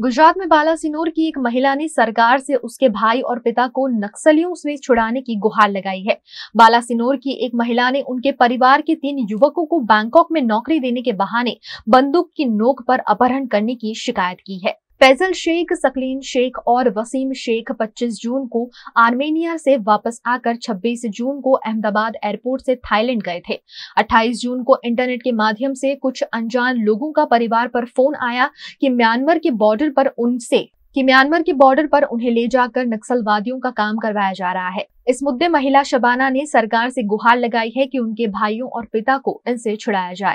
गुजरात में बालासिनोर की एक महिला ने सरकार से उसके भाई और पिता को नक्सलियों से छुड़ाने की गुहार लगाई है बालासिनोर की एक महिला ने उनके परिवार के तीन युवकों को बैंकॉक में नौकरी देने के बहाने बंदूक की नोक पर अपहरण करने की शिकायत की है फैजल शेख सकलीन शेख और वसीम शेख 25 जून को आर्मेनिया से वापस आकर 26 जून को अहमदाबाद एयरपोर्ट से थाईलैंड गए थे 28 जून को इंटरनेट के माध्यम से कुछ अनजान लोगों का परिवार पर फोन आया कि म्यांमार के बॉर्डर पर उनसे कि म्यांमार के बॉर्डर पर उन्हें ले जाकर नक्सलवादियों का काम करवाया जा रहा है इस मुद्दे महिला शबाना ने सरकार से गुहार लगाई है कि उनके भाइयों और पिता को इनसे छुड़ाया जाए